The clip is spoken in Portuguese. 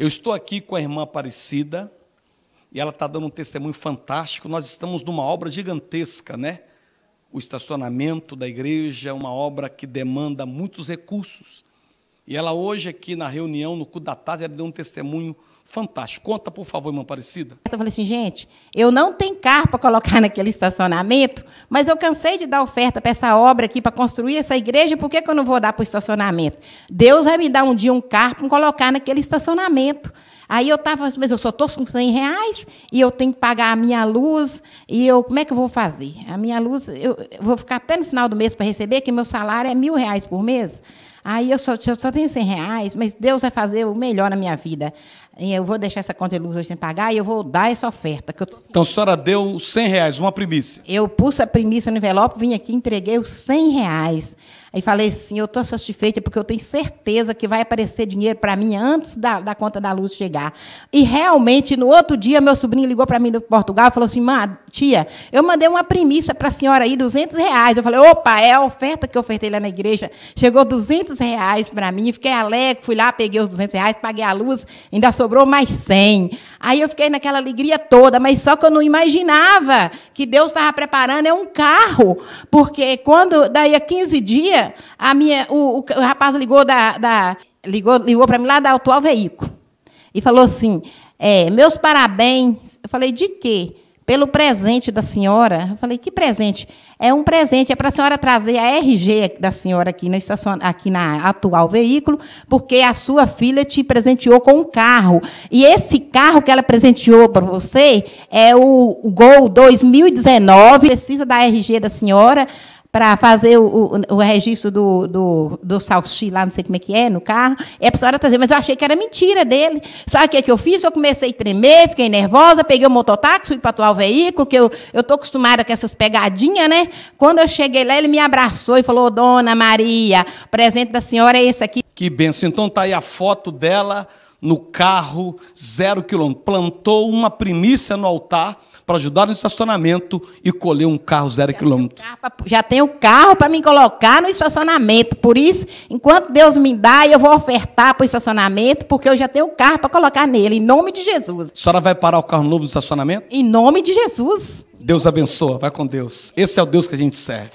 Eu estou aqui com a irmã Aparecida, e ela está dando um testemunho fantástico. Nós estamos numa obra gigantesca, né? O estacionamento da igreja é uma obra que demanda muitos recursos. E ela hoje aqui na reunião, no cu da tarde, ela deu um testemunho fantástico. Conta, por favor, irmã Aparecida. Eu falei assim, gente, eu não tenho carro para colocar naquele estacionamento, mas eu cansei de dar oferta para essa obra aqui, para construir essa igreja, por que, que eu não vou dar para o estacionamento? Deus vai me dar um dia um carro para colocar naquele estacionamento. Aí eu estava assim, mas eu só estou com 100 reais e eu tenho que pagar a minha luz. E eu, como é que eu vou fazer? A minha luz, eu, eu vou ficar até no final do mês para receber, que meu salário é mil reais por mês. Aí eu só, eu só tenho 100 reais, mas Deus vai fazer o melhor na minha vida. Eu vou deixar essa conta de luz hoje sem pagar e eu vou dar essa oferta. Que eu tô então a senhora deu 100 reais, uma primícia. Eu pus a primícia no envelope, vim aqui, entreguei os 100 reais. Aí falei assim: eu estou satisfeita porque eu tenho certeza que vai aparecer dinheiro para mim antes da, da conta da luz chegar. E realmente, no outro dia, meu sobrinho ligou para mim do Portugal e falou assim: tia, eu mandei uma premissa para a senhora aí, 200 reais. Eu falei: opa, é a oferta que eu ofertei lá na igreja. Chegou 200 reais para mim, fiquei alegre, fui lá, peguei os 200 reais, paguei a luz, ainda sobrou mais 100. Aí eu fiquei naquela alegria toda, mas só que eu não imaginava que Deus estava preparando é um carro, porque quando daí a 15 dias dia, a minha, o, o rapaz ligou, da, da ligou, ligou para mim lá da atual veículo e falou assim: é, meus parabéns. Eu falei, de quê? Pelo presente da senhora. Eu falei, que presente? É um presente, é para a senhora trazer a RG da senhora aqui na, estacion... aqui na atual veículo, porque a sua filha te presenteou com um carro. E esse carro que ela presenteou para você é o Gol 2019, precisa da RG da senhora para fazer o, o, o, registro do, do, do salchi lá, não sei como é que é, no carro, é para a senhora trazer. Mas eu achei que era mentira dele. Sabe o que, é que eu fiz? Eu comecei a tremer, fiquei nervosa, peguei o mototáxi, fui para atuar o veículo, que eu estou acostumada com essas pegadinhas, né? Quando eu cheguei lá, ele me abraçou e falou, dona Maria, presente da senhora é esse aqui. Que benção. Então tá aí a foto dela, no carro, zero quilômetro. Plantou uma primícia no altar para ajudar no estacionamento e colheu um carro zero já quilômetro. Tenho pra, já tenho carro para me colocar no estacionamento. Por isso, enquanto Deus me dá, eu vou ofertar para o estacionamento, porque eu já tenho carro para colocar nele, em nome de Jesus. A senhora vai parar o carro novo no estacionamento? Em nome de Jesus. Deus abençoa, vai com Deus. Esse é o Deus que a gente serve.